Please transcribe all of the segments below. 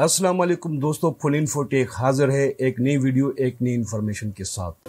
अस्सलाम वालेकुम दोस्तों इन फोटेक हाजिर है एक नई वीडियो एक नई इन्फॉर्मेशन के साथ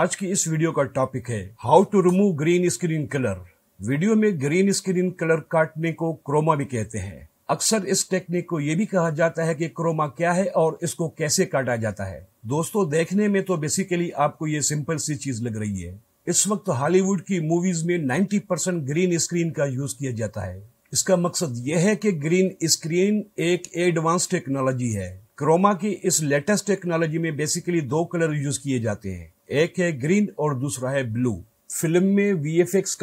आज की इस वीडियो का टॉपिक है how to remove green screen colour video में ग्रीन स्क्रीन कलर काटने को क्रोमा भी कहते हैं अक्सर इस टेक्निक को यह भी कहा जाता है कि क्रोमा क्या है और इसको कैसे काटा जाता है दोस्तों देखने में तो बेसिकली आपको ये सिंपल सी चीज लग रही है इस वक्त तो हॉलीवुड की मूवीज में 90 परसेंट ग्रीन स्क्रीन का यूज किया जाता है इसका मकसद यह है कि ग्रीन स्क्रीन एक एडवांस टेक्नोलॉजी है क्रोमा की इस लेटेस्ट टेक्नोलॉजी में बेसिकली दो कलर यूज किए जाते हैं एक है ग्रीन और दूसरा है ब्लू फिल्म में वी एफ एक्स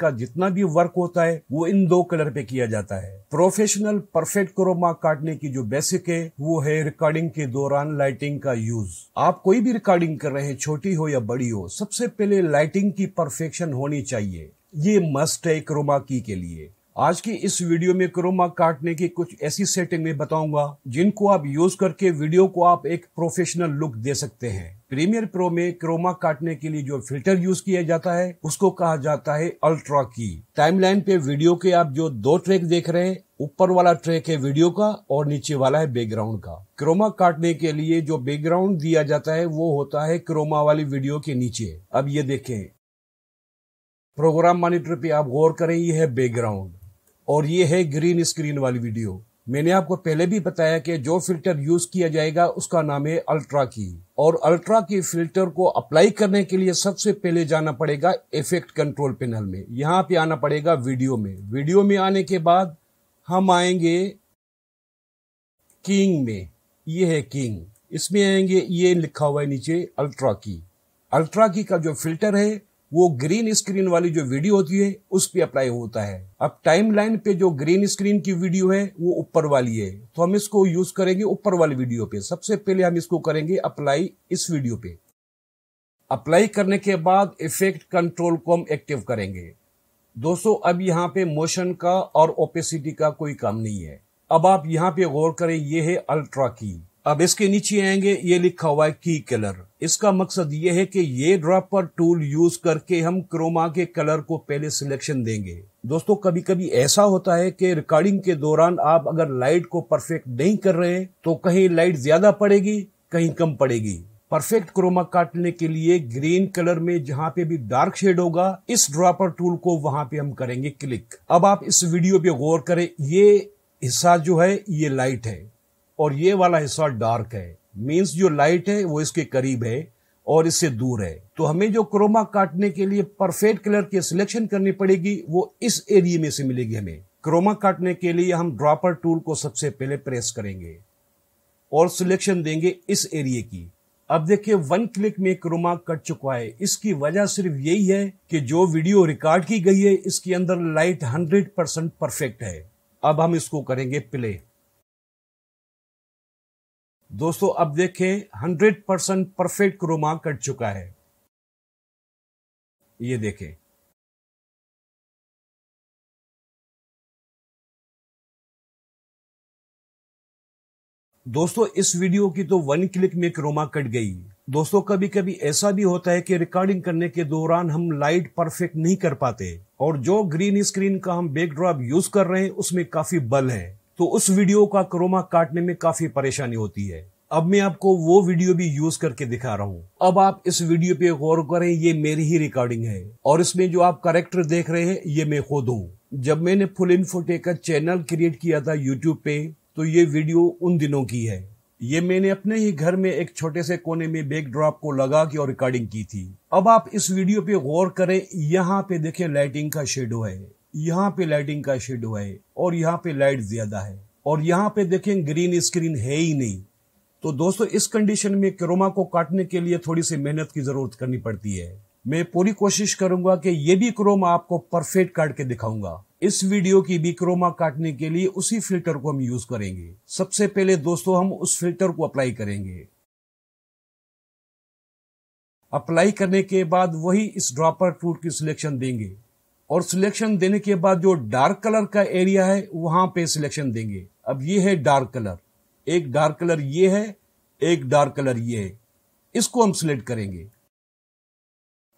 का जितना भी वर्क होता है वो इन दो कलर पे किया जाता है प्रोफेशनल परफेक्ट क्रोमा काटने की जो बेसिक है वो है रिकॉर्डिंग के दौरान लाइटिंग का यूज आप कोई भी रिकॉर्डिंग कर रहे हैं छोटी हो या बड़ी हो सबसे पहले लाइटिंग की परफेक्शन होनी चाहिए ये मस्ट है क्रोमा की के लिए आज की इस वीडियो में क्रोमा काटने की कुछ ऐसी सेटिंग में बताऊंगा जिनको आप यूज करके वीडियो को आप एक प्रोफेशनल लुक दे सकते हैं प्रीमियर प्रो में क्रोमा काटने के लिए जो फिल्टर यूज किया जाता है उसको कहा जाता है अल्ट्रा की टाइमलाइन पे वीडियो के आप जो दो ट्रैक देख रहे हैं ऊपर वाला ट्रैक है वीडियो का और नीचे वाला है बैकग्राउंड का क्रोमा काटने के लिए जो बैकग्राउंड दिया जाता है वो होता है क्रोमा वाली वीडियो के नीचे अब ये देखें प्रोग्राम मॉनिटर पे आप गौर करें ये है बैकग्राउंड और ये है ग्रीन स्क्रीन वाली वीडियो मैंने आपको पहले भी बताया कि जो फिल्टर यूज किया जाएगा उसका नाम है अल्ट्रा की और अल्ट्रा की फिल्टर को अप्लाई करने के लिए सबसे पहले जाना पड़ेगा इफेक्ट कंट्रोल पैनल में यहाँ पे आना पड़ेगा वीडियो में वीडियो में आने के बाद हम आएंगे किंग में ये है किंग इसमें आएंगे ये लिखा हुआ है नीचे अल्ट्रा की अल्ट्रा की का जो फिल्टर है वो ग्रीन स्क्रीन वाली जो वीडियो होती है उस पर अप्लाई होता है अब टाइमलाइन पे जो ग्रीन स्क्रीन की वीडियो है वो ऊपर वाली है तो हम इसको यूज करेंगे ऊपर वाली वीडियो पे सबसे पहले हम इसको करेंगे अप्लाई इस वीडियो पे अप्लाई करने के बाद इफेक्ट कंट्रोल को हम एक्टिव करेंगे दोस्तों अब यहाँ पे मोशन का और ओपेसिटी का कोई काम नहीं है अब आप यहाँ पे गौर करें ये है अल्ट्रा की अब इसके नीचे आएंगे ये लिखा हुआ है की कलर इसका मकसद ये है कि ये ड्रॉपर टूल यूज करके हम क्रोमा के कलर को पहले सिलेक्शन देंगे दोस्तों कभी कभी ऐसा होता है कि रिकॉर्डिंग के दौरान आप अगर लाइट को परफेक्ट नहीं कर रहे तो कहीं लाइट ज्यादा पड़ेगी कहीं कम पड़ेगी परफेक्ट क्रोमा काटने के लिए ग्रीन कलर में जहां पे भी डार्क शेड होगा इस ड्रॉपर टूल को वहां पे हम करेंगे क्लिक अब आप इस वीडियो पे गौर करें ये हिस्सा जो है ये लाइट है और ये वाला हिस्सा डार्क है मीन्स जो लाइट है वो इसके करीब है और इससे दूर है तो हमें जो क्रोमा काटने के लिए परफेक्ट कलर की सिलेक्शन करनी पड़ेगी वो इस एरिया में से मिलेगी हमें क्रोमा काटने के लिए हम ड्रॉपर टूल को सबसे पहले प्रेस करेंगे और सिलेक्शन देंगे इस एरिया की अब देखिए वन क्लिक में क्रोमा कट चुका है इसकी वजह सिर्फ यही है कि जो वीडियो रिकॉर्ड की गई है इसके अंदर लाइट 100 परसेंट परफेक्ट है अब हम इसको करेंगे प्ले दोस्तों अब देखें हंड्रेड परसेंट परफेक्ट क्रोमा कट चुका है ये देखें दोस्तों इस वीडियो की तो वन क्लिक में क्रोमा कट गई दोस्तों कभी कभी ऐसा भी होता है कि रिकॉर्डिंग करने के दौरान हम लाइट परफेक्ट नहीं कर पाते और जो ग्रीन स्क्रीन का हम बैकड्रॉप यूज कर रहे हैं उसमें काफी बल है तो उस वीडियो का क्रोमा काटने में काफी परेशानी होती है अब मैं आपको वो वीडियो भी यूज करके दिखा रहा हूँ अब आप इस वीडियो पे गौर करें ये मेरी ही रिकॉर्डिंग है और इसमें जो आप करेक्टर देख रहे हैं ये मैं खुद हूँ जब मैंने फुल इनफोटे का चैनल क्रिएट किया था यूट्यूब पे तो ये वीडियो उन दिनों की है ये मैंने अपने ही घर में एक छोटे से कोने में बैकड्रॉप को लगा के और रिकॉर्डिंग की थी अब आप इस वीडियो पे गौर करें यहाँ पे देखें लाइटिंग का शेडो है यहाँ पे लाइटिंग का शेड है और यहाँ पे लाइट ज्यादा है और यहाँ पे देखें ग्रीन स्क्रीन है ही नहीं तो दोस्तों इस कंडीशन में क्रोमा को काटने के लिए थोड़ी सी मेहनत की जरूरत करनी पड़ती है मैं पूरी कोशिश करूंगा कि ये भी क्रोमा आपको परफेक्ट काट के दिखाऊंगा इस वीडियो की भी क्रोमा काटने के लिए उसी फिल्टर को हम यूज करेंगे सबसे पहले दोस्तों हम उस फिल्टर को अप्लाई करेंगे अप्लाई करने के बाद वही इस ड्रॉपर टूट की सिलेक्शन देंगे और सिलेक्शन देने के बाद जो डार्क कलर का एरिया है वहां पे सिलेक्शन देंगे अब ये है डार्क कलर एक डार्क कलर ये है एक डार्क कलर ये है इसको हम सिलेक्ट करेंगे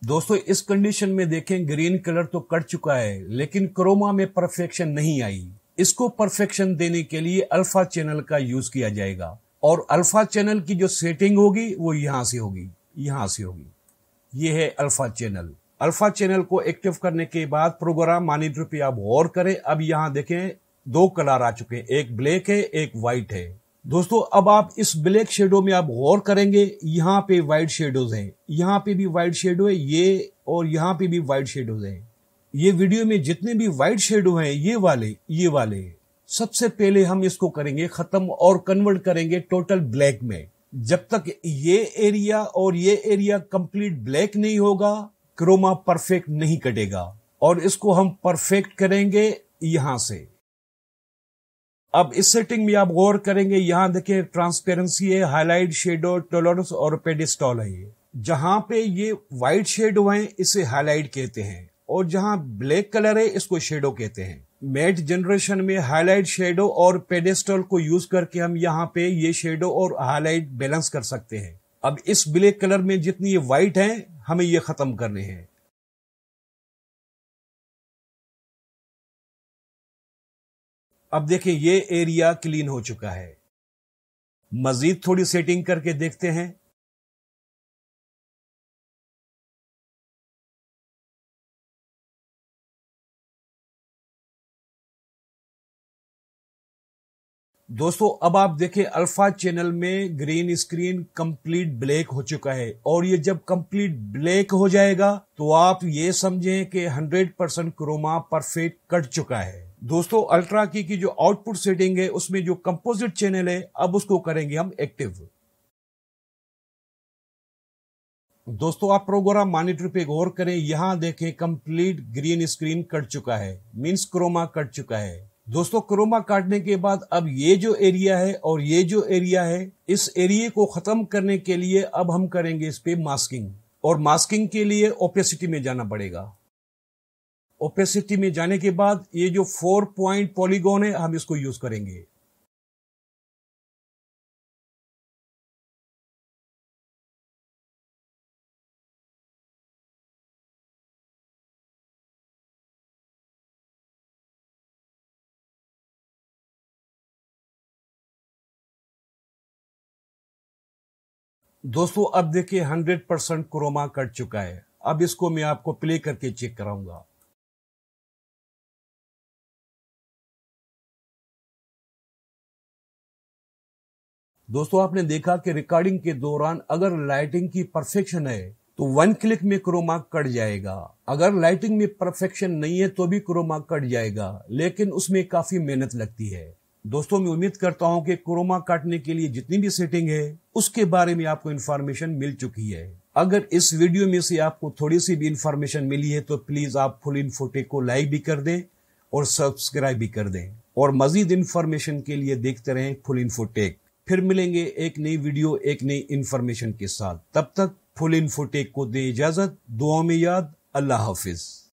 दोस्तों इस कंडीशन में देखें ग्रीन कलर तो कट चुका है लेकिन क्रोमा में परफेक्शन नहीं आई इसको परफेक्शन देने के लिए अल्फा चैनल का यूज किया जाएगा और अल्फा चैनल की जो सेटिंग होगी वो यहां से होगी यहां से होगी ये है अल्फा चैनल अल्फा चैनल को एक्टिव करने के बाद प्रोग्राम मानिटर पे आप गौर करें अब यहाँ देखें दो कलर आ चुके हैं एक ब्लैक है एक व्हाइट है दोस्तों अब आप इस ब्लैक शेडो में आप गौर करेंगे यहाँ पे व्हाइट शेडोज हैं यहाँ पे भी व्हाइट शेडो है ये और यहाँ पे भी व्हाइट शेडोज हैं ये वीडियो में जितने भी व्हाइट शेडो हैं ये वाले ये वाले सबसे पहले हम इसको करेंगे खत्म और कन्वर्ट करेंगे टोटल ब्लैक में जब तक ये एरिया और ये एरिया कंप्लीट ब्लैक नहीं होगा क्रोमा परफेक्ट नहीं कटेगा और इसको हम परफेक्ट करेंगे यहां से अब इस सेटिंग में आप गौर करेंगे यहां देखिए ट्रांसपेरेंसी है हाईलाइट शेडो टोलरेंस और पेडिस्टॉल है ये जहां पे ये व्हाइट शेडो है इसे हाईलाइट कहते हैं और जहां ब्लैक कलर है इसको शेडो कहते हैं मेट जनरेशन में हाईलाइट शेडो और पेडेस्टल को यूज करके हम यहाँ पे ये शेडो और हाईलाइट बैलेंस कर सकते हैं अब इस ब्लैक कलर में जितनी ये व्हाइट है हमें ये ख़त्म करने हैं अब देखें ये एरिया क्लीन हो चुका है मजीद थोड़ी सेटिंग करके देखते हैं दोस्तों अब आप देखें अल्फा चैनल में ग्रीन स्क्रीन कंप्लीट ब्लैक हो चुका है और ये जब कंप्लीट ब्लैक हो जाएगा तो आप ये समझें कि 100 परसेंट क्रोमा परफेक्ट कट चुका है दोस्तों अल्ट्रा की, की जो आउटपुट सेटिंग है उसमें जो कंपोजिट चैनल है अब उसको करेंगे हम एक्टिव दोस्तों आप प्रोग्राम मॉनिटर पे गौर करें यहां देखें कंप्लीट ग्रीन स्क्रीन कट चुका है मींस क्रोमा कट चुका है दोस्तों क्रोमा काटने के बाद अब ये जो एरिया है और ये जो एरिया है इस एरिया को खत्म करने के लिए अब हम करेंगे इस पे मास्किंग और मास्किंग के लिए ओपेसिटी में जाना पड़ेगा ओपेसिटी में जाने के बाद ये जो फोर पॉइंट पॉलीगोन है हम इसको यूज करेंगे दोस्तों अब देखिए 100 परसेंट क्रोमा कट चुका है अब इसको मैं आपको प्ले करके चेक कराऊंगा दोस्तों आपने देखा कि रिकॉर्डिंग के दौरान अगर लाइटिंग की परफेक्शन है तो वन क्लिक में क्रोमा कट जाएगा अगर लाइटिंग में परफेक्शन नहीं है तो भी क्रोमा कट जाएगा लेकिन उसमें काफी मेहनत लगती है दोस्तों मैं उम्मीद करता हूं कि कोरोना काटने के लिए जितनी भी सेटिंग है उसके बारे में आपको इन्फॉर्मेशन मिल चुकी है अगर इस वीडियो में से आपको थोड़ी सी भी इन्फॉर्मेशन मिली है तो प्लीज आप फुल इन्फोटेक को लाइक भी कर दें और सब्सक्राइब भी कर दें और मजीद इन्फॉर्मेशन के लिए देखते रहें फुल इन्फोटेक फिर मिलेंगे एक नई वीडियो एक नई इन्फॉर्मेशन के साथ तब तक फुल इन्फोटेक को दे इजाजत दुआ में याद अल्लाह हाफिज़